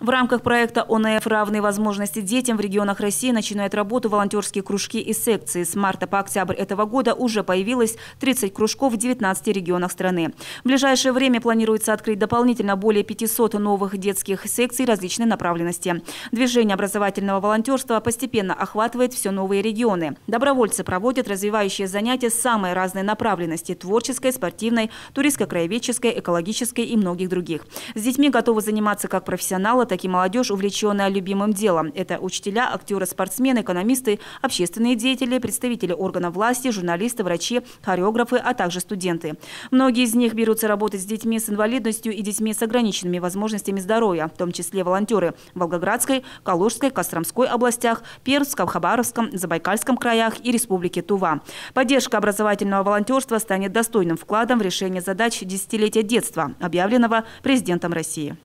В рамках проекта ОНФ «Равные возможности детям» в регионах России начинают работу волонтерские кружки и секции. С марта по октябрь этого года уже появилось 30 кружков в 19 регионах страны. В ближайшее время планируется открыть дополнительно более 500 новых детских секций различной направленности. Движение образовательного волонтерства постепенно охватывает все новые регионы. Добровольцы проводят развивающие занятия самой разной направленности – творческой, спортивной, туристско-краеведческой, экологической и многих других. С детьми готовы заниматься как профессионалы, так и молодежь, увлеченная любимым делом. Это учителя, актеры, спортсмены, экономисты, общественные деятели, представители органов власти, журналисты, врачи, хореографы, а также студенты. Многие из них берутся работать с детьми с инвалидностью и детьми с ограниченными возможностями здоровья, в том числе волонтеры в Волгоградской, Калужской, Костромской областях, Пермском, Хабаровском, Забайкальском краях и Республике Тува. Поддержка образовательного волонтерства станет достойным вкладом в решение задач десятилетия детства, объявленного президентом России.